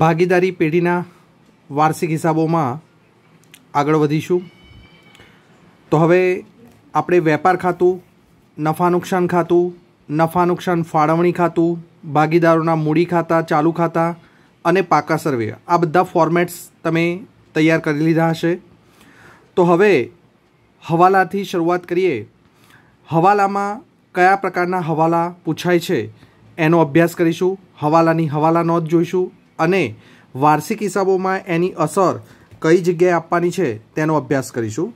ભાગીદારી પેઢીના વાર્ષિક હિસાબોમાં આગળ વધીશું તો હવે આપણે વેપાર ખાતું નફા નુકસાન ખાતું નફા નુકસાન ફાળવણી ખાતું ભાગીદારોના મૂડી ખાતા ચાલુ ખાતા અને પાકા સર્વે આ બધા ફોર્મેટ્સ તમે તૈયાર કરી લીધા હશે તો હવે હવાલાથી શરૂઆત કરીએ હવાલામાં કયા પ્રકારના હવાલા પૂછાય છે એનો અભ્યાસ કરીશું હવાલાની હવાલા નોંધ જોઈશું અને વાર્ષિક હિસાબોમાં એની અસર કઈ જગ્યાએ આપવાની છે તેનો અભ્યાસ કરીશું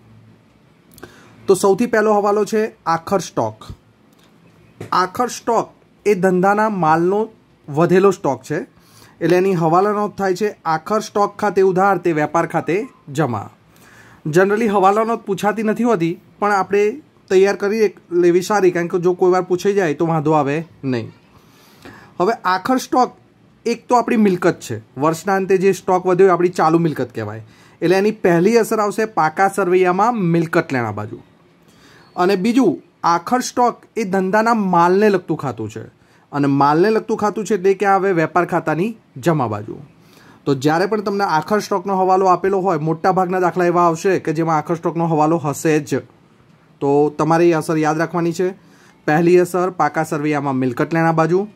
તો સૌથી પહેલો હવાલો છે આખર સ્ટોક આખર સ્ટોક એ ધંધાના માલનો વધેલો સ્ટોક છે એટલે એની હવાલા નોંધ થાય છે આખર સ્ટોક ખાતે ઉધાર તે વેપાર ખાતે જમા જનરલી હવાલા નોંધ પૂછાતી નથી હોતી પણ આપણે તૈયાર કરી લેવી સારી કારણ કે જો કોઈ વાર પૂછાઈ જાય તો વાંધો આવે નહીં હવે આખર સ્ટોક એક તો આપણી મિલકત છે વર્ષના અંતે જે સ્ટોક વધ્યો એ આપણી ચાલુ મિલકત કહેવાય એટલે એની પહેલી અસર આવશે પાકા સરવૈયામાં મિલકત લેણા બાજુ અને બીજું આખર સ્ટોક એ ધંધાના માલને લગતું ખાતું છે અને માલને લગતું ખાતું છે એટલે કે હવે વેપાર ખાતાની જમા બાજુ તો જ્યારે પણ તમને આખર સ્ટોકનો હવાલો આપેલો હોય મોટાભાગના દાખલા એવા આવશે કે જેમાં આખર સ્ટોકનો હવાલો હશે જ તો તમારે એ અસર યાદ રાખવાની છે પહેલી અસર પાકા સરવૈયામાં મિલકત લેણા બાજુ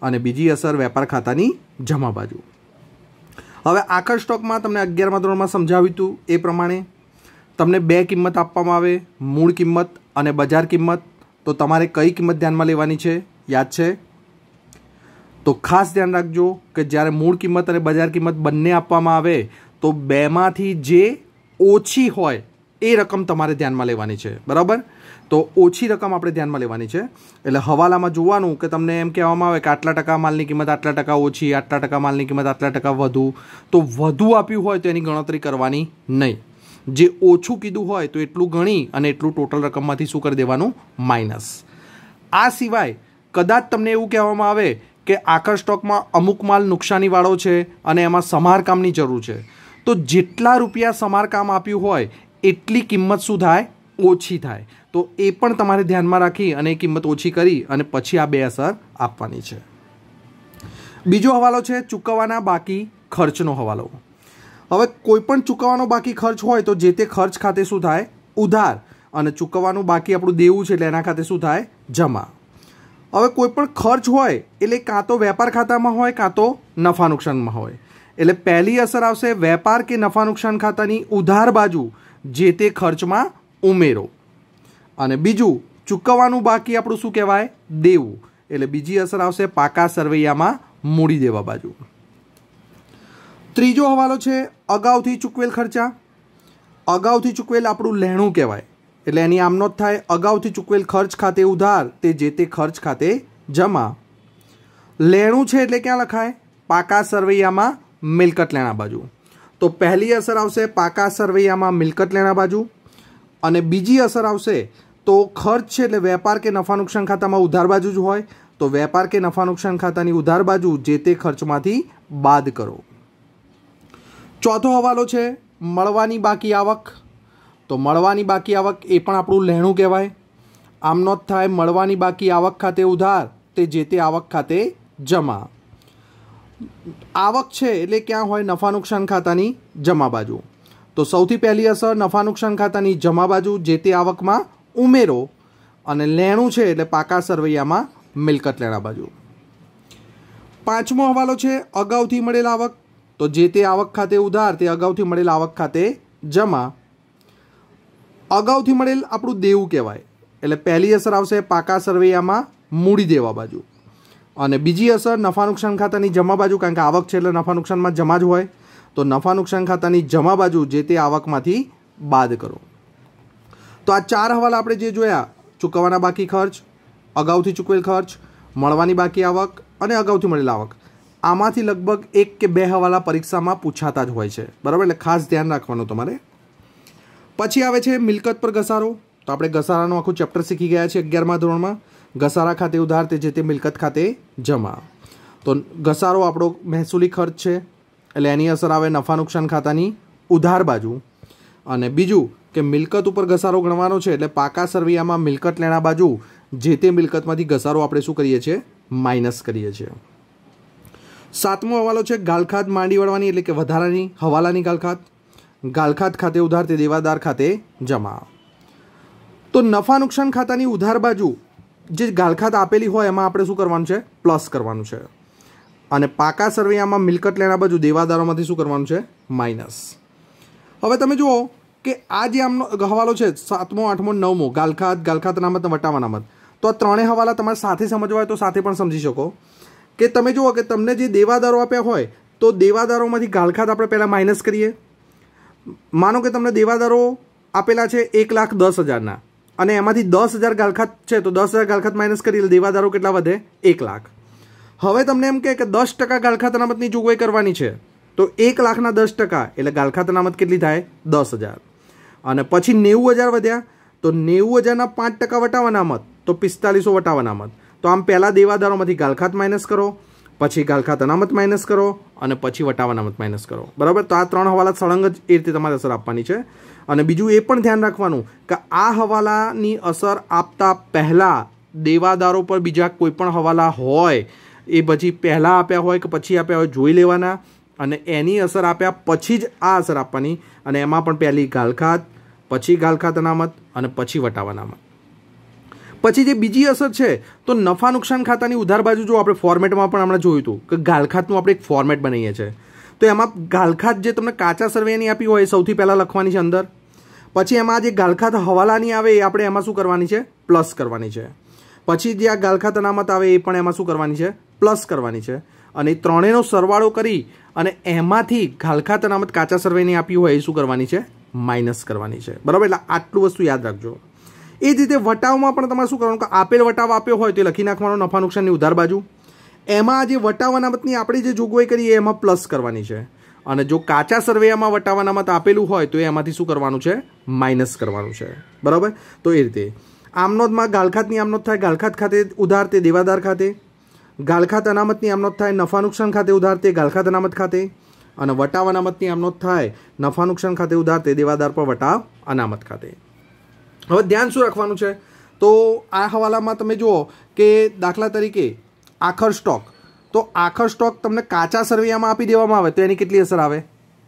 અને બીજી અસર વેપાર ખાતાની જમા બાજુ હવે આખર સ્ટોકમાં તમને અગિયારમા ધોરણમાં સમજાવ્યું હતું એ પ્રમાણે તમને બે કિંમત આપવામાં આવે મૂળ કિંમત અને બજાર કિંમત તો તમારે કઈ કિંમત ધ્યાનમાં લેવાની છે યાદ છે તો ખાસ ધ્યાન રાખજો કે જ્યારે મૂળ કિંમત અને બજાર કિંમત બંને આપવામાં આવે તો બેમાંથી જે ઓછી હોય એ રકમ તમારે ધ્યાનમાં લેવાની છે બરાબર તો ઓછી રકમ આપણે ધ્યાનમાં લેવાની છે એટલે હવાલામાં જોવાનું કે તમને એમ કહેવામાં આવે કે આટલા ટકા માલની કિંમત આટલા ટકા ઓછી આટલા ટકા માલની કિંમત આટલા ટકા વધુ તો વધુ આપ્યું હોય તો એની ગણતરી કરવાની નહીં જે ઓછું કીધું હોય તો એટલું ગણી અને એટલું ટોટલ રકમમાંથી શું કરી દેવાનું માઇનસ આ સિવાય કદાચ તમને એવું કહેવામાં આવે કે આકર સ્ટોકમાં અમુક માલ નુકસાનીવાળો છે અને એમાં સમારકામની જરૂર છે તો જેટલા રૂપિયા સમારકામ આપ્યું હોય એટલી કિંમત શું થાય ઓછી થાય તો એ પણ તમારે ધ્યાનમાં રાખી અને કિંમત ઓછી કરી અને પછી આ બે અસર આપવાની છે બીજો હવાલો છે ચૂકવવાના બાકી ખર્ચનો હવાલો હવે કોઈ પણ ચૂકવવાનો બાકી ખર્ચ હોય તો જે તે ખર્ચ ખાતે શું થાય ઉધાર અને ચૂકવવાનું બાકી આપણું દેવું છે એટલે એના ખાતે શું થાય જમા હવે કોઈ પણ ખર્ચ હોય એટલે કાં તો વેપાર ખાતામાં હોય કાં તો નફા નુકસાનમાં હોય એટલે પહેલી અસર આવશે વેપાર કે નફા નુકસાન ખાતાની ઉધાર બાજુ જે તે ખર્ચમાં ઉમેરો અને બીજું ચૂકવવાનું બાકી આપણું શું કહેવાય દેવું એટલે બીજી અસર આવશે પાકા સરવૈયામાં મૂડી દેવા બાજુ ત્રીજો હવાલો છે અગાઉથી ચૂકવેલ ખર્ચા અગાઉથી ચૂકવેલ આપણું લહેણું કહેવાય એટલે એની આમનો જ થાય અગાઉથી ચૂકવેલ ખર્ચ ખાતે ઉધાર તે જે તે ખર્ચ ખાતે જમા લહેણું છે એટલે ક્યાં લખાય પાકા સરવૈયામાં મિલકત લેણા બાજુ તો પહેલી અસર આવશે પાકા સરવૈયામાં મિલકત લેણા બાજુ અને બીજી અસર આવશે તો ખર્ચ છે એટલે વેપાર કે નફા નુકસાન ખાતામાં ઉધાર બાજુ જ હોય તો વેપાર કે નફા નુકસાન ખાતાની ઉધાર બાજુ જે તે ખર્ચમાંથી બાદ કરો ચોથો હવાલો છે મળવાની બાકી આવક તો મળવાની બાકી આવક એ પણ આપણું લહેણું કહેવાય આમનો જ થાય મળવાની બાકી આવક ખાતે ઉધાર તે જે તે આવક ખાતે જમા આવક છે એટલે ક્યાં હોય નફા નુકસાન ખાતાની જમા બાજુ તો સૌથી પહેલી અસર નફા નુકસાન ખાતાની જમા બાજુ જે તે આવકમાં ઉમેરો અને લેણું છે એટલે પાકા સરવૈયામાં મિલકત લેણા બાજુ પાંચમો હવાલો છે અગાઉથી મળેલ આવક તો જે તે આવક ખાતે ઉધાર તે અગાઉથી મળેલ આવક ખાતે જમા અગાઉથી મળેલ આપણું દેવું કહેવાય એટલે પહેલી અસર આવશે પાકા સરવૈયામાં મૂડી દેવા બાજુ અને બીજી અસર નફા નુકસાન ખાતાની જમા બાજુ કારણ કે આવક છે એટલે નફા નુકસાનમાં જમા જ હોય તો નફા નુકસાન ખાતાની જમા બાજુ જે તે આવકમાંથી બાદ કરો તો આ ચાર હવાલા આપણે જે જોયા ચૂકવવાના બાકી ખર્ચ અગાઉથી ચૂકવેલ ખર્ચ મળવાની બાકી આવક અને અગાઉથી મળેલ આવક આમાંથી લગભગ એક કે બે હવાલા પરીક્ષામાં પૂછાતા જ હોય છે બરાબર એટલે ખાસ ધ્યાન રાખવાનું તમારે પછી આવે છે મિલકત પર ઘસારો તો આપણે ઘસારાનું આખું ચેપ્ટર શીખી ગયા છે અગિયારમા ધોરણમાં ઘસારા ખાતે ઉધાર તે જે તે મિલકત ખાતે જમા તો ઘસારો આપણો મહેસૂલી ખર્ચ છે એટલે એની અસર આવે નફા નુકસાન ખાતાની ઉધાર બાજુ અને બીજું કે મિલકત ઉપર ઘસારો ગણવાનો છે એટલે પાકા સરવૈયામાં મિલકત લેણા બાજુ જે તે મિલકતમાંથી ઘસારો આપણે શું કરીએ છીએ માઇનસ કરીએ છીએ સાતમો હવાલો છે ગાલખાત માંડી વળવાની એટલે કે વધારાની હવાલાની ગાલખાત ગાલખાત ખાતે ઉધાર તે દેવાદાર ખાતે જમા તો નફા નુકસાન ખાતાની ઉધાર બાજુ જે ગાલખાત આપેલી હોય એમાં આપણે શું કરવાનું છે પ્લસ કરવાનું છે અને પાકા સરવૈયામાં મિલકત લેના બાજુ દેવાદારોમાંથી શું કરવાનું છે માઇનસ હવે તમે જુઓ કે આ જે આમનો હવાલો છે સાતમો આઠમો નવમો ગાલખાત ગાલખાત નામત વટાવા નામત તો આ ત્રણેય હવાલા તમારે સાથે સમજવા હોય તો સાથે પણ સમજી શકો કે તમે જુઓ કે તમને જે દેવાદારો આપ્યા હોય તો દેવાદારોમાંથી ગાલખાત આપણે પહેલાં માઇનસ કરીએ માનો કે તમને દેવાદારો આપેલા છે એક લાખ દસ હજારના અને એમાંથી દસ હજાર ગાલખાત છે તો દસ હજાર ગાલખાત માઇનસ કરીએ દેવાદારો કેટલા વધે એક લાખ હવે તમને એમ કે દસ ટકા ગાલખા અનામતની જોગવાઈ કરવાની છે તો એક લાખના દસ ટકા એટલે ગાલખા અનામત કેટલી થાય દસ હજાર અને પછી નેવું હજાર વધ્યા તો નેવું હજારના પાંચ ટકા વટાવાના મત તો પિસ્તાલીસો વટાવાના તો આમ પહેલાં દેવાદારોમાંથી ગાલખાત માઇનસ કરો પછી ગાલખાત અનામત માઇનસ કરો અને પછી વટાવાના મત માઇનસ કરો બરાબર તો આ ત્રણ હવાલા સળંગ જ એ રીતે તમારે અસર આપવાની છે અને બીજું એ પણ ધ્યાન રાખવાનું કે આ હવાલાની અસર આપતા પહેલાં દેવાદારો પર બીજા કોઈ પણ હવાલા હોય એ પછી પહેલાં આપ્યા હોય કે પછી આપ્યા હોય જોઈ લેવાના અને એની અસર આપ્યા પછી જ આ અસર આપવાની અને એમાં પણ પહેલી ગાલખાત પછી ગાલખાત અનામત અને પછી વટાવ અનામત પછી જે બીજી અસર છે તો નફા નુકસાન ખાતાની ઉધાર બાજુ જો આપણે ફોર્મેટમાં પણ હમણાં જોયું હતું કે ગાલખાતનું આપણે એક ફોર્મેટ બનાવીએ છીએ તો એમાં ગાલખાત જે તમને કાચા સર્વેની આપી હોય એ સૌથી પહેલાં લખવાની છે અંદર પછી એમાં જે ગાલખાત હવાલાની આવે એ આપણે એમાં શું કરવાની છે પ્લસ કરવાની છે પછી જે આ ગાલખા તનામત આવે એ પણ એમાં શું કરવાની છે પ્લસ કરવાની છે અને ત્રણેયનો સરવાળો કરી અને એમાંથી ગાલખા તનામત કાચા સર્વેની આપી હોય એ શું કરવાની છે માઇનસ કરવાની છે બરાબર એટલે આટલું વસ્તુ યાદ રાખજો એ જ રીતે વટાવમાં પણ તમારે શું કરવાનું કે આપેલ વટાવ આપ્યો હોય તો લખી નાખવાનો નફા નુકસાનની ઉધાર બાજુ એમાં જે વટાવ અનામતની આપણી જે જોગવાઈ કરીએ એમાં પ્લસ કરવાની છે અને જો કાચા સર્વેયામાં વટાવ અનામત આપેલું હોય તો એમાંથી શું કરવાનું છે માઇનસ કરવાનું છે બરાબર તો એ રીતે આમનોદમાં ગાલખાતની આમનોદ થાય ગાલખાત ખાતે ઉધાર તે દેવાદાર ખાતે ગાલખાત અનામતની આમનોદ થાય નફા નુકસાન ખાતે ઉધાર તે ગાલખાત અનામત ખાતે અને વટાવ અનામતની આમનોદ થાય નફા નુકસાન ખાતે ઉધાર તે દેવાદાર પર વટાવ અનામત ખાતે હવે ધ્યાન શું રાખવાનું છે તો આ હવાલામાં તમે જુઓ કે દાખલા તરીકે આખર સ્ટોક તો આખર સ્ટોક તમને કાચા સરવૈયામાં આપી દેવામાં આવે તો એની કેટલી અસર આવે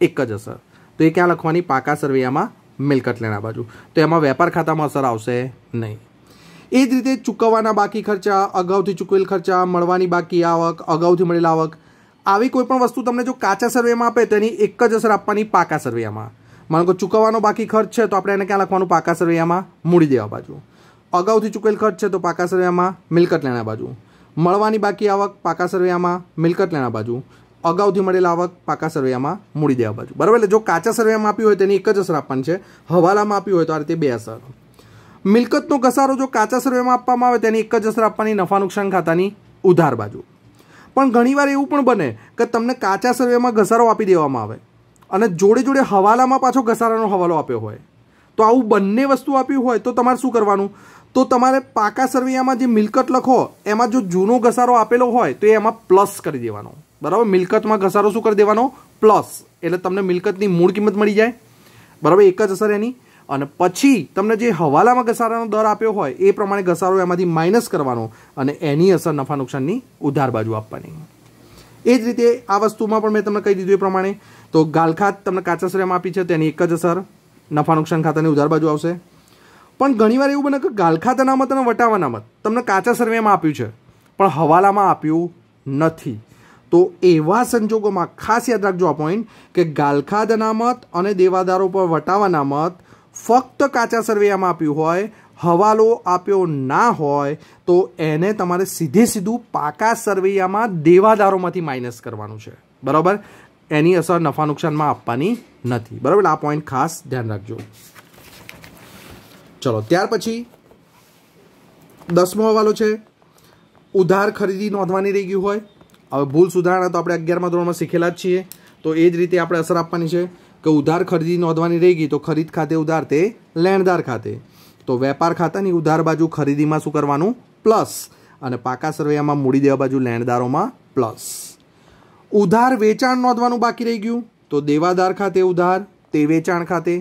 એક જ અસર તો એ ક્યાં લખવાની પાકા સરવૈયામાં મિલકત લેણા બાજુ તો એમાં વેપાર ખાતામાં અસર આવશે નહીં એ જ રીતે ચૂકવવાના બાકી ખર્ચા અગાઉથી ચૂકવેલ ખર્ચા મળવાની બાકી આવક અગાઉથી મળેલ આવક આવી કોઈ પણ વસ્તુ તમને જો કાચા સર્વેમાં આપે તેની એક જ અસર આપવાની પાકા સર્વેમાં માનો કે ચૂકવવાનો બાકી ખર્ચ છે તો આપણે એને ક્યાં લખવાનું પાકા સર્વેમાં મૂડી દેવા બાજુ અગાઉથી ચૂકવેલ ખર્ચ છે તો પાકા સર્વેમાં મિલકત લેણા બાજુ મળવાની બાકી આવક પાકા સર્વેમાં મિલકત લેણા બાજુ અગાઉથી મળેલ આવક પાકા સરવૈયામાં મૂડી દેવા બાજુ બરાબર એટલે જો કાચા સર્વેમાં આપ્યું હોય તેની એક જ અસર આપવાની છે હવાલામાં આપ્યું હોય તો આ રીતે બે અસર મિલકતનો ઘસારો જો કાચા સર્વેમાં આપવામાં આવે તેની એક જ અસર આપવાની નફા નુકસાન ખાતાની ઉધાર બાજુ પણ ઘણીવાર એવું પણ બને કે તમને કાચા સર્વેમાં ઘસારો આપી દેવામાં આવે અને જોડે જોડે હવાલામાં પાછો ઘસારાનો હવાલો આપ્યો હોય તો આવું બંને વસ્તુ આપ્યું હોય તો તમારે શું કરવાનું તો તમારે પાકા સરવૈયામાં જે મિલકત લખો એમાં જો જૂનો ઘસારો આપેલો હોય તો એમાં પ્લસ કરી દેવાનો બરાબર મિલકતમાં ઘસારો શું કરી દેવાનો પ્લસ એટલે તમને મિલકતની મૂળ કિંમત મળી જાય બરાબર એક જ અસર એની અને પછી તમને જે હવાલામાં ઘસારાનો દર આપ્યો હોય એ પ્રમાણે ઘસારો એમાંથી માઇનસ કરવાનો અને એની અસર નફા નુકસાનની ઉધાર બાજુ આપવાની એ જ રીતે આ વસ્તુમાં પણ મેં તમને કહી દીધું એ પ્રમાણે તો ગાલખાત તમને કાચા શ્રેમ આપી છે તેની એક જ અસર નફા નુકસાન ખાતાની ઉધાર બાજુ આવશે પણ ઘણીવાર એવું બને કે ગાલખાત અનામત અને વટાવ અનામત તમને કાચા સર્વેમાં આપ્યું છે પણ હવાલામાં આપ્યું નથી તો એવા સંજોગોમાં ખાસ યાદ રાખજો આ પોઈન્ટ કે ગાલખા અનામત અને દેવાદારો પર વટાવ અનામત ફક્ત કાચા સરવૈયામાં આપ્યું હોય હવાલો આપ્યો ના હોય તો એને તમારે સીધે સીધું પાકા સરવૈયામાં દેવાદારોમાંથી માઇનસ કરવાનું છે બરાબર એની અસર નફા નુકસાનમાં આપવાની નથી બરાબર આ પોઈન્ટ ખાસ ધ્યાન રાખજો ચલો ત્યાર પછી દસમો હવાલો છે ઉધાર ખરીદી નોંધવાની રહી ગયું હોય હવે ભૂલ સુધારણા તો આપણે અગિયારમાં ધોરણમાં શીખેલા જ છીએ તો એ જ રીતે આપણે અસર આપવાની છે કે ઉધાર ખરીદી નોંધવાની રહી ગઈ તો ખરીદ ખાતે ઉધાર તે લેણદાર ખાતે તો વેપાર ખાતાની ઉધાર બાજુ ખરીદીમાં શું કરવાનું પ્લસ અને પાકા સરવૈયામાં મૂડી દેવા બાજુ લેણદારોમાં પ્લસ ઉધાર વેચાણ નોંધવાનું બાકી રહી ગયું તો દેવાદાર ખાતે ઉધાર તે વેચાણ ખાતે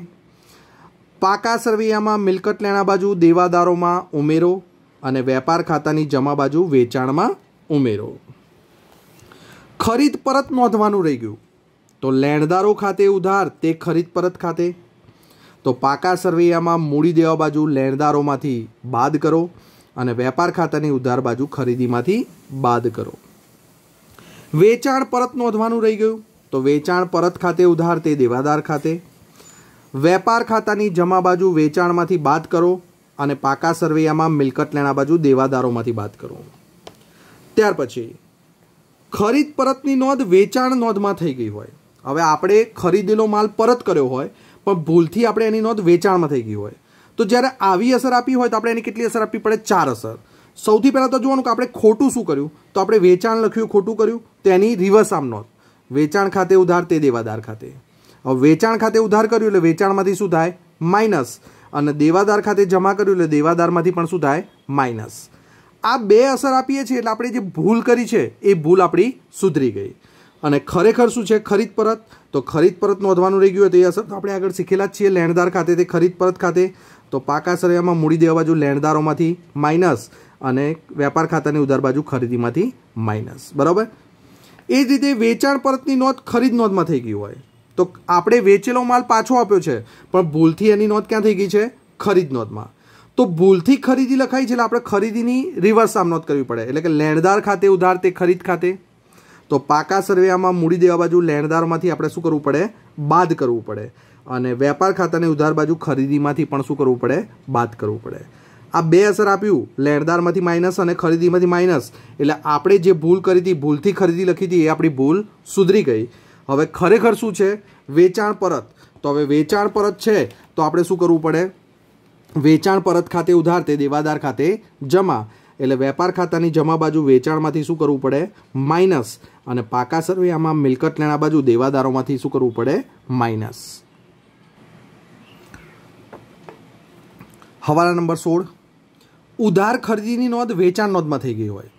પાકા સરવૈયામાં મિલકત લેણા બાજુ દેવાદારોમાં ઉમેરો અને વેપાર ખાતાની જમા બાજુ વેચાણમાં ઉમેરો ખરીદ પરત નોંધવાનું રહી ગયું તો લેણદારો ખાતે ઉધાર તે ખરીદ પરત ખાતે તો પાકા સરવૈયામાં મૂડી દેવા બાજુ લેણદારોમાંથી બાદ કરો અને વેપાર ખાતાની ઉધાર બાજુ ખરીદીમાંથી બાદ કરો વેચાણ પરત નોંધવાનું રહી ગયું તો વેચાણ પરત ખાતે ઉધાર તે દેવાદાર ખાતે વેપાર ખાતાની જમા બાજુ વેચાણમાંથી બાદ કરો અને પાકા સરવૈયામાં મિલકત લેણા બાજુ દેવાદારોમાંથી બાદ કરો ત્યાર પછી ખરીદ પરતની નોંધ વેચાણ નોંધમાં થઈ ગઈ હોય હવે આપણે ખરીદેલો માલ પરત કર્યો હોય પણ ભૂલથી આપણે એની નોંધ વેચાણમાં થઈ ગઈ હોય તો જ્યારે આવી અસર આપી હોય તો આપણે એની કેટલી અસર આપવી પડે ચાર અસર સૌથી પહેલાં તો જોવાનું કે આપણે ખોટું શું કર્યું તો આપણે વેચાણ લખ્યું ખોટું કર્યું તેની રિવર્સ આમ નોંધ વેચાણ ખાતે ઉધાર તે દેવાદાર ખાતે હવે વેચાણ ખાતે ઉધાર કર્યું એટલે વેચાણમાંથી શું થાય માઇનસ અને દેવાદાર ખાતે જમા કર્યું એટલે દેવાદારમાંથી પણ શું થાય માઇનસ આ બે અસર આપીએ છીએ એટલે આપણે જે ભૂલ કરી છે એ ભૂલ આપણી સુધરી ગઈ અને ખરેખર શું છે ખરીદ પરત તો ખરીદ પરત નોંધવાનું રહી ગયું હોય તો એ અસર તો આપણે આગળ શીખેલા જ છીએ લેણદાર ખાતે તે ખરીદ પરત ખાતે તો પાકા સરિયામાં મૂડી દેવા બાજુ લેણદારોમાંથી માઇનસ અને વેપાર ખાતાની ઉધાર બાજુ ખરીદીમાંથી માઇનસ બરાબર એ જ રીતે વેચાણ પરતની નોંધ ખરીદ નોંધમાં થઈ ગઈ હોય તો આપણે વેચેલો માલ પાછો આપ્યો છે પણ ભૂલથી એની નોંધ ક્યાં થઈ ગઈ છે ખરીદ નોંધમાં તો ભૂલથી ખરીદી લખાય છે એટલે આપણે ખરીદીની રિવર્સ આમ કરવી પડે એટલે કે લેણદાર ખાતે ઉધાર તે ખરીદ ખાતે તો પાકા સર્વેમાં મૂડી દેવા બાજુ લેણદારમાંથી આપણે શું કરવું પડે બાદ કરવું પડે અને વેપાર ખાતાને ઉધાર બાજુ ખરીદીમાંથી પણ શું કરવું પડે બાદ કરવું પડે આ બે અસર આપ્યું લેણદારમાંથી માઇનસ અને ખરીદીમાંથી માઇનસ એટલે આપણે જે ભૂલ કરી હતી ભૂલથી ખરીદી લખી હતી એ આપણી ભૂલ સુધરી ગઈ હવે ખરેખર શું છે વેચાણ પરત તો હવે વેચાણ પરત છે તો આપણે શું કરવું પડે વેચાણ પરત ખાતે ઉધાર તે દેવાદાર ખાતે જમા એટલે વેપાર ખાતાની જમા બાજુ વેચાણમાંથી શું કરવું પડે માઇનસ અને પાકા સર્વે આમાં મિલકત લેણા બાજુ દેવાદારોમાંથી શું કરવું પડે માઇનસ હવાલા નંબર સોળ ઉધાર ખરીદીની નોંધ વેચાણ નોંધમાં થઈ ગઈ હોય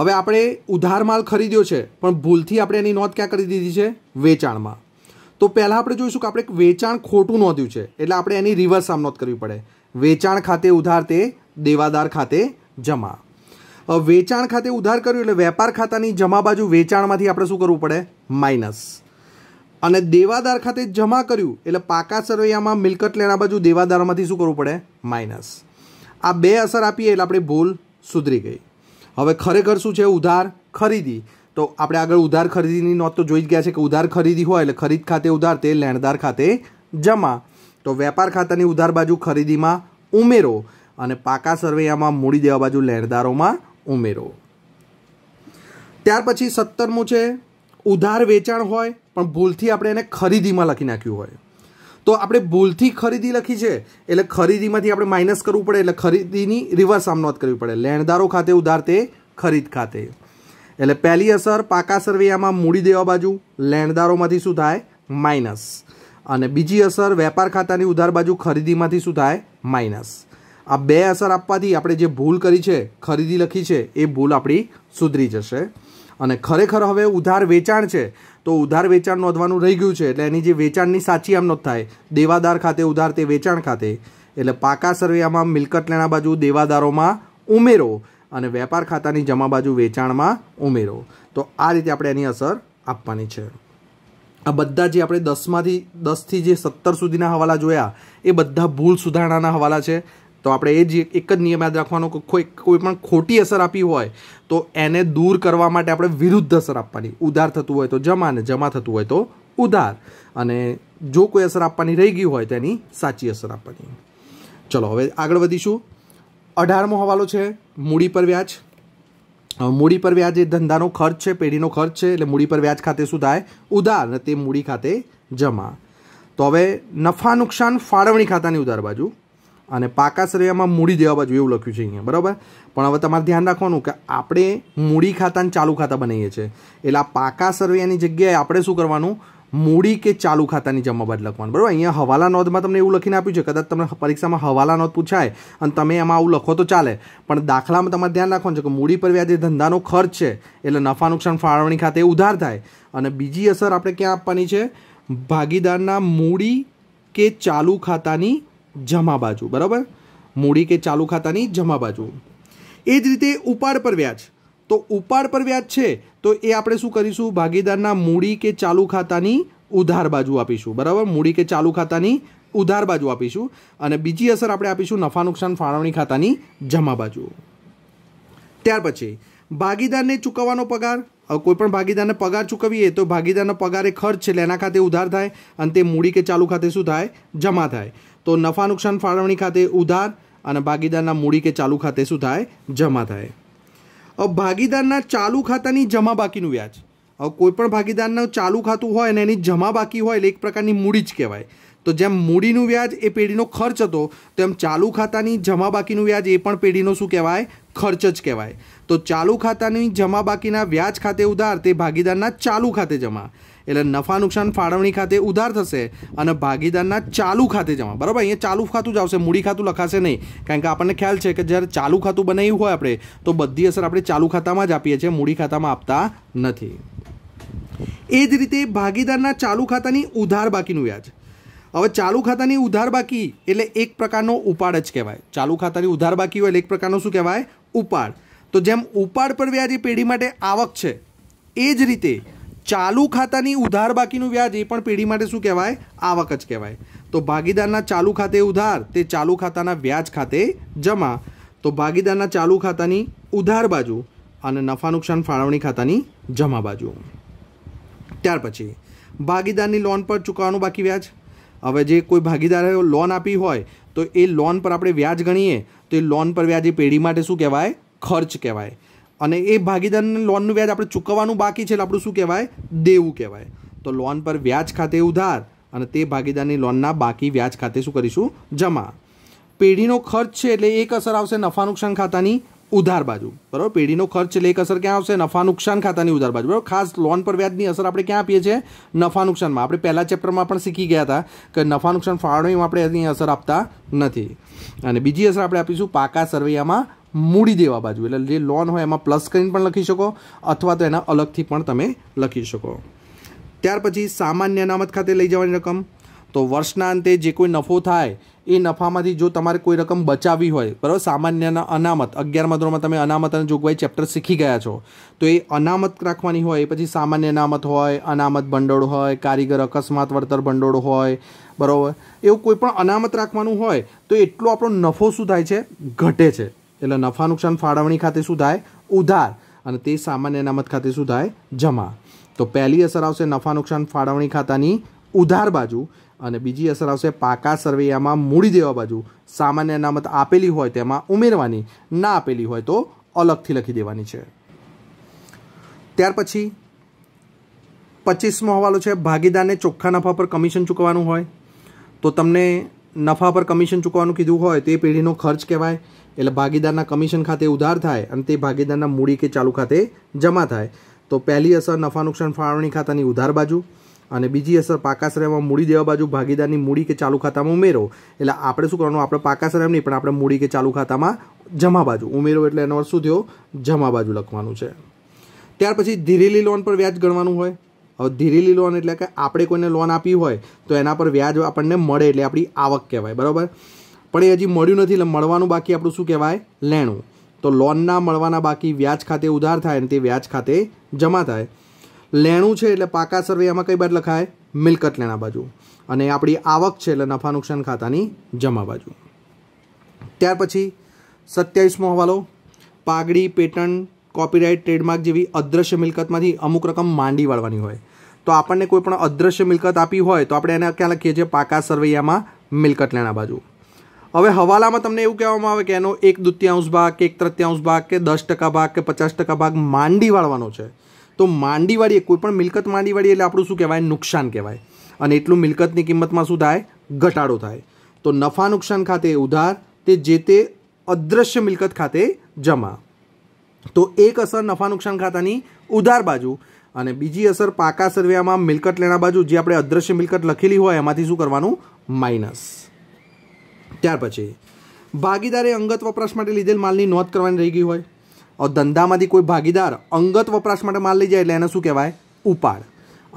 હવે આપણે ઉધાર માલ ખરીદ્યો છે પણ ભૂલથી આપણે એની નોંધ ક્યાં કરી દીધી છે વેચાણમાં તો પહેલાં આપણે જોઈશું કે આપણે વેચાણ ખોટું નોંધ્યું છે એટલે આપણે એની રિવર્સ આમ નોંધ કરવી પડે વેચાણ ખાતે ઉધાર તે દેવાદાર ખાતે જમા વેચાણ ખાતે ઉધાર કર્યું એટલે વેપાર ખાતાની જમા બાજુ વેચાણમાંથી આપણે શું કરવું પડે માઇનસ અને દેવાદાર ખાતે જમા કર્યું એટલે પાકા સરવૈયામાં મિલકત લેણા બાજુ દેવાદારમાંથી શું કરવું પડે માઇનસ આ બે અસર આપીએ એટલે આપણી ભૂલ સુધરી ગઈ હવે ખરેખર શું છે ઉધાર ખરીદી તો આપણે આગળ ઉધાર ખરીદીની નોંધ તો જોઈ જ ગયા છે કે ઉધાર ખરીદી હોય એટલે ખરીદ ખાતે ઉધાર તે લેણદાર ખાતે જમા તો વેપાર ખાતાની ઉધાર બાજુ ખરીદીમાં ઉમેરો અને પાકા સરવૈયામાં મૂડી દેવા બાજુ લેણદારોમાં ઉમેરો ત્યાર પછી સત્તરમું છે ઉધાર વેચાણ હોય પણ ભૂલથી આપણે એને ખરીદીમાં લખી નાખ્યું હોય તો આપણે ભૂલથી ખરીદી લખી છે એટલે ખરીદીમાંથી આપણે માઇનસ કરવું પડે એટલે ખરીદીની રિવર્સ આમ નોંધ કરવી પડે લેણદારો ખાતે ઉધાર તે ખરીદ ખાતે એટલે પહેલી અસર પાકા સરવૈયામાં મૂડી દેવા બાજુ લેણદારોમાંથી શું થાય માઇનસ અને બીજી અસર વેપાર ખાતાની ઉધાર બાજુ ખરીદીમાંથી શું થાય માઇનસ આ બે અસર આપવાથી આપણે જે ભૂલ કરી છે ખરીદી લખી છે એ ભૂલ આપણી સુધરી જશે અને ખરેખર હવે ઉધાર વેચાણ છે તો ઉધાર વેચાણ નોંધવાનું રહી ગયું છે એટલે એની જે વેચાણની સાચી આમ થાય દેવાદાર ખાતે ઉધાર તે વેચાણ ખાતે એટલે પાકા સરવૈયામાં મિલકત લેણા બાજુ દેવાદારોમાં ઉમેરો અને વેપાર ખાતાની જમા બાજુ વેચાણમાં ઉમેરો તો આ રીતે આપણે એની અસર આપવાની છે આ બધા જે આપણે દસમાંથી દસથી જે સત્તર સુધીના હવાલા જોયા એ બધા ભૂલ સુધારણાના હવાલા છે તો આપણે એ જ એક જ નિયમ યાદ રાખવાનો કે કોઈ કોઈ પણ ખોટી અસર આપી હોય તો એને દૂર કરવા માટે આપણે વિરુદ્ધ અસર આપવાની ઉધાર થતું હોય તો જમા ને જમા થતું હોય તો ઉધાર અને જો કોઈ અસર આપવાની રહી ગઈ હોય તો એની સાચી અસર આપવાની ચલો હવે આગળ વધીશું અઢારમો હવાલો છે મૂડી પર વ્યાજ મૂડી પર વ્યાજ એ ધંધાનો ખર્ચ છે પેઢીનો ખર્ચ છે એટલે મૂડી પર વ્યાજ ખાતે શું થાય ઉધાર તે મૂડી ખાતે જમા તો હવે નફા નુકસાન ફાળવણી ખાતાની ઉધાર બાજુ અને પાકા સરવૈયામાં મૂડી દેવા બાજુ એવું લખ્યું છે અહીંયા બરાબર પણ હવે તમારે ધ્યાન રાખવાનું કે આપણે મૂડી ખાતાને ચાલુ ખાતા બનાવીએ છીએ એટલે આ પાકા સરવૈયાની જગ્યાએ આપણે શું કરવાનું મૂડી કે ચાલુ ખાતાની જમા બાદ લખવાનું બરાબર અહીંયા હવાલા નોંધમાં તમને એવું લખીને આપ્યું છે કદાચ તમને પરીક્ષામાં હવાલા નોંધ પૂછાય અને તમે એમાં આવું લખો તો ચાલે પણ દાખલામાં તમારે ધ્યાન રાખવાનું છે કે મૂડી પર વ્યાજે ધંધાનો ખર્ચ છે એટલે નફા નુકસાન ફાળવણી ખાતે ઉધાર થાય અને બીજી અસર આપણે ક્યાં આપવાની છે ભાગીદારના મૂડી કે ચાલુ ખાતાની જમા બાજુ બરાબર મૂડી કે ચાલુ ખાતાની જમા બાજુ એ જ રીતે ઉપાડ પર વ્યાજ તો ઉપાડ પર વ્યાજ છે તો એ આપણે શું કરીશું ભાગીદારના મૂડી કે ચાલુ ખાતાની ઉધાર બાજુ આપીશું બરાબર મૂડી કે ચાલુ ખાતાની ઉધાર બાજુ આપીશું અને બીજી અસર આપણે આપીશું નફા નુકસાન ફાળવણી ખાતાની જમા બાજુ ત્યાર પછી ભાગીદારને ચૂકવવાનો પગાર કોઈ પણ ભાગીદારને પગાર ચૂકવીએ તો ભાગીદારનો પગાર એ ખર્ચ છે એના ખાતે ઉધાર થાય અને તે મૂડી કે ચાલુ ખાતે શું થાય જમા થાય તો નફા નુકસાન ફાળવણી ખાતે ઉધાર અને ભાગીદારના મૂડી કે ચાલુ ખાતે શું થાય જમા થાય ભાગીદારના ચાલુ ખાતાની જમા બાકીનું વ્યાજ કોઈ પણ ભાગીદારનું ચાલુ ખાતું હોય અને એની જમા બાકી હોય એટલે એક પ્રકારની મૂડી જ કહેવાય તો જેમ મૂડીનું વ્યાજ એ પેઢીનો ખર્ચ હતો તો એમ ચાલુ ખાતાની જમા બાકીનું વ્યાજ એ પણ પેઢીનો શું કહેવાય ખર્ચ જ કહેવાય તો ચાલુ ખાતાની જમા બાકીના વ્યાજ ખાતે ઉધાર તે ભાગીદારના ચાલુ ખાતે જમા એટલે નફા નુકસાન ફાળવણી ખાતે ઉધાર થશે અને ભાગીદારના ચાલુ ખાતે જમા બરાબર અહીંયા ચાલુ ખાતું જ આવશે મૂડી ખાતું લખાશે નહીં કારણ કે આપણને ખ્યાલ છે કે જ્યારે ચાલુ ખાતું બનાવ્યું હોય આપણે તો બધી અસર આપણે ચાલુ ખાતામાં જ આપીએ છીએ મૂડી ખાતામાં આપતા નથી એ જ રીતે ભાગીદારના ચાલુ ખાતાની ઉધાર બાકીનું વ્યાજ હવે ચાલુ ખાતાની ઉધાર બાકી એટલે એક પ્રકારનો ઉપાડ જ કહેવાય ચાલુ ખાતાની ઉધાર બાકી હોય એટલે એક પ્રકારનો શું કહેવાય ઉપાડ તો જેમ ઉપાડ પર વ્યાજ એ પેઢી માટે આવક છે એ જ રીતે ચાલુ ખાતાની ઉધાર બાકીનું વ્યાજ એ પણ પેઢી માટે શું કહેવાય આવક જ કહેવાય તો ભાગીદારના ચાલુ ખાતે ઉધાર તે ચાલુ ખાતાના વ્યાજ ખાતે જમા તો ભાગીદારના ચાલુ ખાતાની ઉધાર બાજુ અને નફા નુકસાન ફાળવણી ખાતાની જમા બાજુ ત્યાર પછી ભાગીદારની લોન પર ચૂકવવાનું બાકી વ્યાજ હવે જે કોઈ ભાગીદારે લોન આપી હોય તો એ લોન પર આપણે વ્યાજ ગણીએ તો એ લોન પર વ્યાજ એ પેઢી માટે શું કહેવાય ખર્ચ કહેવાય અને એ ભાગીદારને લોનનું વ્યાજ આપણે ચૂકવવાનું બાકી છે એટલે આપણું શું કહેવાય દેવું કહેવાય તો લોન પર વ્યાજ ખાતે ઉધાર અને તે ભાગીદારની લોનના બાકી વ્યાજ ખાતે શું કરીશું જમા પેઢીનો ખર્ચ છે એટલે એક અસર આવશે નફા નુકસાન ખાતાની ઉધાર બાજુ બરાબર પેઢીનો ખર્ચ એટલે એક અસર ક્યાં આવશે નફા નુકસાન ખાતાની ઉધાર બાજુ બરાબર ખાસ લોન પર વ્યાજની અસર આપણે ક્યાં આપીએ છીએ નફા નુકસાનમાં આપણે પહેલાં ચેપ્ટરમાં પણ શીખી ગયા હતા કે નફા નુકસાન ફાળવણીમાં આપણે એની અસર આપતા નથી અને બીજી અસર આપણે આપીશું પાકા સરવૈયામાં મૂડી દેવા બાજુ એટલે જે લોન હોય એમાં પ્લસ કરીને પણ લખી શકો અથવા તો એના અલગથી પણ તમે લખી શકો ત્યાર પછી સામાન્ય અનામત ખાતે લઈ જવાની રકમ તો વર્ષના અંતે જે કોઈ નફો થાય એ નફામાંથી જો તમારે કોઈ રકમ બચાવવી હોય બરાબર સામાન્યના અનામત અગિયારમાં ધોરણમાં તમે અનામત અને જોગવાઈ ચેપ્ટર શીખી ગયા છો તો એ અનામત રાખવાની હોય પછી સામાન્ય અનામત હોય અનામત ભંડોળ હોય કારીગર અકસ્માત વળતર ભંડોળ હોય બરાબર એવું કોઈ પણ અનામત રાખવાનું હોય તો એટલો આપણો નફો શું થાય છે ઘટે છે એટલે નફા નુકસાન ફાળવણી ખાતે શું થાય ઉધાર અને તે સામાન્ય અનામત ખાતે શું થાય જમા તો પહેલી અસર આવશે નફા નુકસાન ફાળવણી ખાતાની ઉધાર બાજુ અને બીજી અસર આવશે પાકા સરવૈયામાં મૂડી દેવા બાજુ સામાન્ય અનામત આપેલી હોય તેમાં ઉમેરવાની ના આપેલી હોય તો અલગથી લખી દેવાની છે ત્યાર પછી પચીસમો હવાલો છે ભાગીદારને ચોખ્ખા નફા પર કમિશન ચૂકવાનું હોય તો તમને નફા પર કમિશન ચૂકવવાનું કીધું હોય તે પેઢીનો ખર્ચ કહેવાય એટલે ભાગીદારના કમિશન ખાતે ઉધાર થાય અને તે ભાગીદારના મૂડી કે ચાલુ ખાતે જમા થાય તો પહેલી અસર નફા નુકસાન ફાળવણી ખાતાની ઉધાર બાજુ અને બીજી અસર પાકાશ્રયમાં મૂડી દેવા બાજુ ભાગીદારની મૂડી કે ચાલુ ખાતામાં ઉમેરો એટલે આપણે શું કરવાનું આપણે પાકાશ્રયમ નહીં પણ આપણે મૂડી કે ચાલુ ખાતામાં જમા બાજુ ઉમેરો એટલે એનો અર્થ શું થયો જમા બાજુ લખવાનું છે ત્યાર પછી ધીરેલી લોન પર વ્યાજ ગણવાનું હોય હવે ધીરેલી લોન એટલે કે આપણે કોઈને લોન આપી હોય તો એના પર વ્યાજ આપણને મળે એટલે આપણી આવક કહેવાય બરાબર પણ એ હજી મળ્યું નથી એટલે મળવાનું બાકી આપણું શું કહેવાય લેણું તો લોનના મળવાના બાકી વ્યાજ ખાતે ઉધાર થાય અને તે વ્યાજ ખાતે જમા થાય લેણું છે એટલે પાકા સર્વે એમાં કઈ બાજુ લખાય મિલકત લેણા બાજુ અને આપણી આવક છે એટલે નફા નુકસાન ખાતાની જમા બાજુ ત્યાર પછી સત્યાવીસમો હવાલો પાઘડી પેટર્ન કોપીરાઇટ ટ્રેડમાર્ક જેવી અદ્રશ્ય મિલકતમાંથી અમુક રકમ માંડી વાળવાની હોય તો આપણને કોઈ પણ અદ્રશ્ય મિલકત આપી હોય તો આપણે એને ક્યાં લખીએ છીએ પાકા સરવૈયામાં મિલકત લેણા બાજુ હવે હવાલામાં તમને એવું કહેવામાં આવે કે એનો એક દુત્યાંશ ભાગ કે એક તૃત્યાંશ ભાગ કે દસ ટકા ભાગ કે પચાસ ટકા ભાગ માંડી વાળવાનો છે તો માંડીવાળી કોઈ પણ મિલકત માંડીવાળી એટલે આપણું શું કહેવાય નુકસાન કહેવાય અને એટલું મિલકતની કિંમતમાં શું થાય ઘટાડો થાય તો નફા નુકસાન ખાતે ઉધાર તે જે તે અદ્રશ્ય મિલકત ખાતે જમા તો એક અસર નફા નુકસાન ખાતાની ઉધાર બાજુ અને બીજી અસર પાકા સરવ્યામાં મિલકત લેણા બાજુ જે આપણે અદ્રશ્ય મિલકત લખેલી હોય એમાંથી શું કરવાનું માઇનસ ત્યાર પછી ભાગીદારે અંગત વપરાશ માટે લીધેલ માલની નોંધ કરવાની રહી ગઈ હોય ધંધામાંથી કોઈ ભાગીદાર અંગત વપરાશ માટે માલ લઈ જાય એટલે એને શું કહેવાય ઉપાડ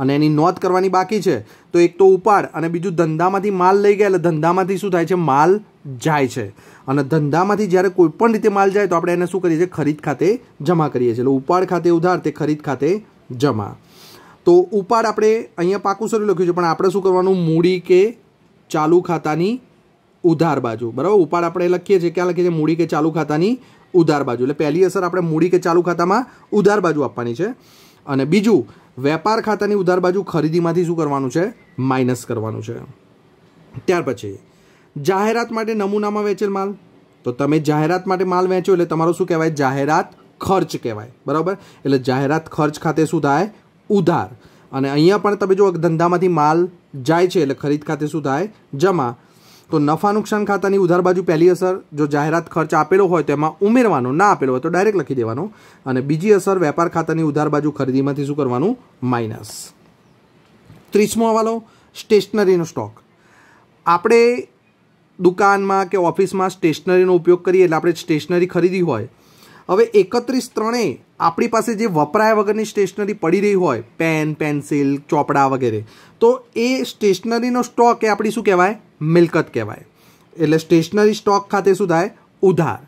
અને એની નોંધ કરવાની બાકી છે તો એક તો ઉપાડ અને બીજું ધંધામાંથી માલ લઈ ગયા એટલે ધંધામાંથી શું થાય છે માલ જાય છે અને ધંધામાંથી જ્યારે કોઈપણ રીતે માલ જાય તો આપણે એને શું કરીએ છીએ ખરીદ ખાતે જમા કરીએ છીએ એટલે ઉપાડ ખાતે ઉધાર તે ખરીદ ખાતે જમા તો ઉપાડ આપણે અહીંયા પાકું સરું લખ્યું છે પણ આપણે શું કરવાનું મૂડી કે ચાલુ ખાતાની ઉધાર બાજુ બરાબર ઉપાડ આપણે લખીએ છીએ ક્યાં લખીએ છીએ મૂડી કે ચાલુ ખાતાની ઉધાર બાજુ એટલે પહેલી અસર આપણે મૂડી કે ચાલુ ખાતામાં ઉધાર બાજુ આપવાની છે અને બીજું વેપાર ખાતાની ઉધાર બાજુ ખરીદીમાંથી શું કરવાનું છે માઇનસ કરવાનું છે ત્યાર પછી જાહેરાત માટે નમૂનામાં વેચેલ માલ તો તમે જાહેરાત માટે માલ વેચો એટલે તમારો શું કહેવાય જાહેરાત ખર્ચ કહેવાય બરાબર એટલે જાહેરાત ખર્ચ ખાતે શું થાય ઉધાર અને અહીંયા પણ તમે જો ધંધામાંથી માલ જાય છે એટલે ખરીદ ખાતે શું થાય જમા તો નફા નુકસાન ખાતાની ઉધાર બાજુ પહેલી અસર જો જાહેરાત ખર્ચ આપેલો હોય તો એમાં ઉમેરવાનો ના આપેલો હોય તો ડાયરેક્ટ લખી દેવાનો અને બીજી અસર વેપાર ખાતાની ઉધાર બાજુ ખરીદીમાંથી શું કરવાનું માઇનસ ત્રીસમો હવાલો સ્ટેશનરીનો સ્ટોક આપણે દુકાનમાં કે ઓફિસમાં સ્ટેશનરીનો ઉપયોગ કરીએ એટલે આપણે સ્ટેશનરી ખરીદી હોય હવે એકત્રીસ ત્રણે આપણી પાસે જે વપરાયા વગરની સ્ટેશનરી પડી રહી હોય પેન પેન્સિલ ચોપડા વગેરે તો એ સ્ટેશનરીનો સ્ટોક એ આપણી શું કહેવાય મિલકત કહેવાય એટલે સ્ટેશનરી સ્ટોક ખાતે શું થાય ઉધાર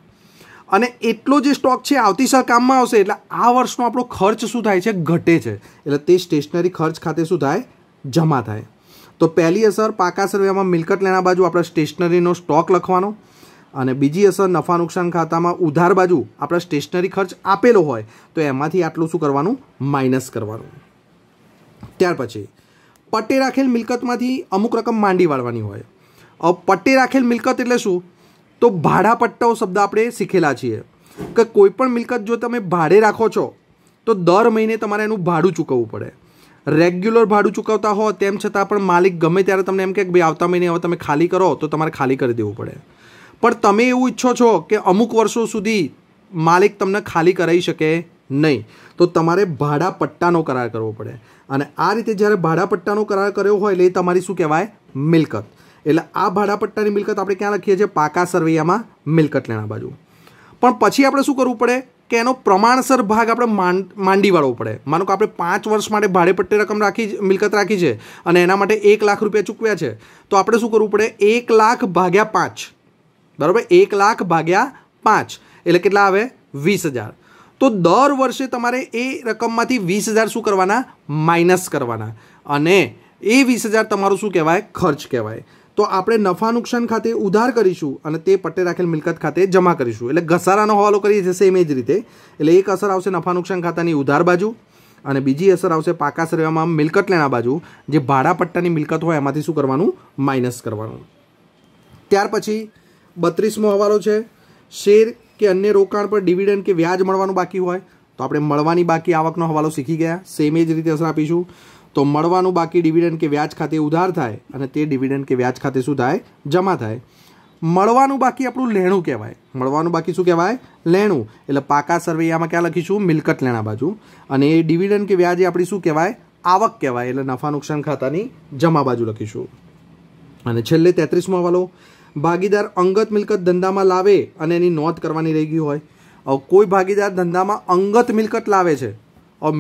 અને એટલો જે સ્ટોક છે આવતી સાલ કામમાં આવશે એટલે આ વર્ષનો આપણો ખર્ચ શું થાય છે ઘટે છે એટલે તે સ્ટેશનરી ખર્ચ ખાતે શું થાય જમા થાય તો પહેલી અસર પાકા સર્વેમાં મિલકત લેના બાજુ આપણે સ્ટેશનરીનો સ્ટોક લખવાનો અને બીજી અસર નફા નુકસાન ખાતામાં ઉધાર બાજુ આપણે સ્ટેશનરી ખર્ચ આપેલો હોય તો એમાંથી આટલું શું કરવાનું માઇનસ કરવાનું ત્યાર પછી પટ્ટે રાખેલ મિલકતમાંથી અમુક રકમ માંડી વાળવાની હોય પટ્ટે રાખેલ મિલકત એટલે શું તો ભાડા પટ્ટાઓ શબ્દ આપણે શીખેલા છીએ કે કોઈપણ મિલકત જો તમે ભાડે રાખો છો તો દર મહિને તમારે એનું ભાડું ચૂકવવું પડે રેગ્યુલર ભાડું ચૂકવતા હો તેમ છતાં પણ માલિક ગમે ત્યારે તમને એમ કે ભાઈ આવતા મહિને હવે તમે ખાલી કરો તો તમારે ખાલી કરી દેવું પડે પણ તમે એવું ઈચ્છો છો કે અમુક વર્ષો સુધી માલિક તમને ખાલી કરાવી શકે નહીં તો તમારે ભાડા પટ્ટાનો કરાર કરવો પડે અને આ રીતે જ્યારે ભાડાપટ્ટાનો કરાર કર્યો હોય એટલે એ તમારી શું કહેવાય મિલકત એટલે આ ભાડાપટ્ટાની મિલકત આપણે ક્યાં લખીએ છીએ પાકા સરવૈયામાં મિલકત લેણા બાજુ પણ પછી આપણે શું કરવું પડે કે એનો પ્રમાણસર ભાગ આપણે માંડી વાળવો પડે માનો કે આપણે પાંચ વર્ષ માટે ભાડેપટ્ટી રકમ રાખી મિલકત રાખી છે અને એના માટે એક લાખ રૂપિયા ચૂકવ્યા છે તો આપણે શું કરવું પડે એક લાખ ભાગ્યા પાંચ બરાબર એક લાખ ભાગ્યા પાંચ એટલે કેટલા આવે વીસ હજાર તો દર વર્ષે તમારે એ રકમમાંથી વીસ હજાર શું કરવાના માઇનસ કરવાના અને એ વીસ હજાર તમારું શું કહેવાય ખર્ચ કહેવાય તો આપણે નફા નુકસાન ખાતે ઉધાર કરીશું અને તે પટ્ટે રાખેલ મિલકત ખાતે જમા કરીશું એટલે ઘસારાનો હવાલો કરીએ જશે એમ એ જ રીતે એટલે એક અસર આવશે નફા નુકસાન ખાતાની ઉધાર બાજુ અને બીજી અસર આવશે પાકા સર્વેમાં મિલકત લેણા બાજુ જે ભાડા પટ્ટાની મિલકત હોય એમાંથી શું કરવાનું માઇનસ કરવાનું ત્યાર પછી બત્રીસમો હવાલો છે શેર કે અન્ય રોકાણ પર ડિવિડન્ડ કે વ્યાજ મળવાનું બાકી હોય તો આપણે મળવાની બાકી આવકનો હવાલો શીખી ગયા સેમ એ જ રીતે અસર આપીશું તો મળવાનું બાકી ડિવિડન્ડ કે વ્યાજ ખાતે ઉધાર થાય અને તે ડિવિડન્ડ કે વ્યાજ ખાતે શું થાય જમા થાય મળવાનું બાકી આપણું લેણું કહેવાય મળવાનું બાકી શું કહેવાય લેણું એટલે પાકા સરવૈયામાં ક્યાં લખીશું મિલકત લેણા બાજુ અને એ ડિવિડન્ડ કે વ્યાજે આપણી શું કહેવાય આવક કહેવાય એટલે નફા નુકસાન ખાતાની જમા બાજુ લખીશું અને છેલ્લે તેત્રીસમો હવાલો ભાગીદાર અંગત મિલકત ધંધામાં લાવે અને એની નોંધ કરવાની રહી ગઈ હોય કોઈ ભાગીદાર ધંધામાં અંગત મિલકત લાવે છે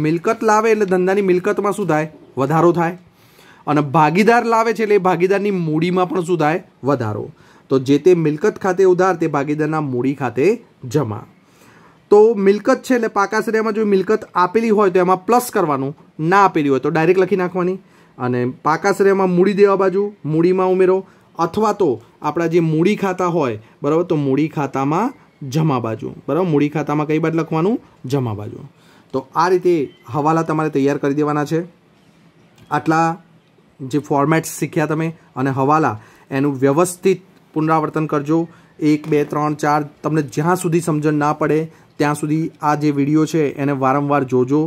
મિલકત લાવે એટલે ધંધાની મિલકતમાં શું થાય વધારો થાય અને ભાગીદાર લાવે છે એટલે એ ભાગીદારની મૂડીમાં પણ શું થાય વધારો તો જે તે મિલકત ખાતે ઉધાર તે ભાગીદારના મૂડી ખાતે જમા તો મિલકત છે એટલે પાકાશ્રયમાં જો મિલકત આપેલી હોય તો એમાં પ્લસ કરવાનું ના આપેલી હોય તો ડાયરેક્ટ લખી નાખવાની અને પાકાશ્રયમાં મૂડી દેવા બાજુ મૂડીમાં ઉમેરો અથવા તો આપણા જે મૂડી ખાતા હોય બરાબર તો મૂડી ખાતામાં જમા બાજુ બરાબર મૂડી ખાતામાં કઈ બાજુ લખવાનું જમા બાજુ તો આ રીતે હવાલા તમારે તૈયાર કરી દેવાના છે આટલા જે ફોર્મેટ્સ શીખ્યા તમે અને હવાલા એનું વ્યવસ્થિત પુનરાવર્તન કરજો એક બે ત્રણ ચાર તમને જ્યાં સુધી સમજણ ના પડે ત્યાં સુધી આ જે વિડીયો છે એને વારંવાર જોજો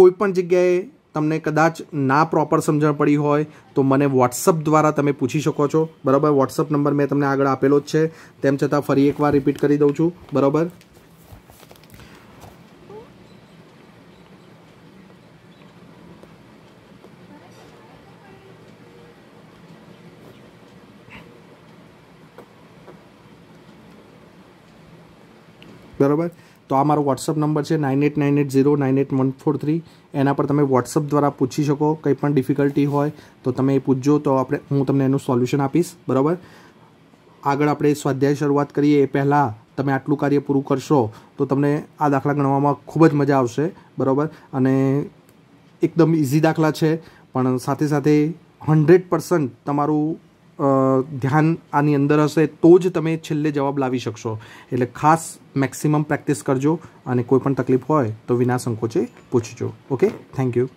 કોઈપણ જગ્યાએ તમને કદાચ ના પ્રોપર સમજણ પડી હોય તો મને વોટ્સઅપ દ્વારા તમે પૂછી શકો છો બરાબર વોટ્સઅપ નંબર મેં તમને આગળ આપેલો જ છે તેમ છતાં ફરી એકવાર રિપીટ કરી દઉં છું બરાબર બરાબર તો આ મારો વોટ્સઅપ નંબર છે nine eight nine eight zero nine eight one four three એના પર તમે વોટ્સઅપ દ્વારા પૂછી શકો કંઈ પણ ડિફિકલ્ટી હોય તો તમે એ પૂછજો તો આપણે હું તમને એનું સોલ્યુશન આપીશ બરાબર આગળ આપણે સ્વાધ્યાય શરૂઆત કરીએ એ પહેલાં તમે આટલું કાર્ય પૂરું કરશો તો તમને આ દાખલા ગણવામાં ખૂબ જ મજા આવશે બરાબર અને એકદમ ઇઝી દાખલા છે પણ સાથે સાથે હંડ્રેડ પર્સન્ટ તમારું ધ્યાન આની અંદર હશે તો જ તમે છેલ્લે જવાબ લાવી શકશો એટલે ખાસ મેક્સિમમ પ્રેક્ટિસ કરજો અને કોઈ પણ તકલીફ હોય તો વિના સંકોચે પૂછજો ઓકે થેન્ક યુ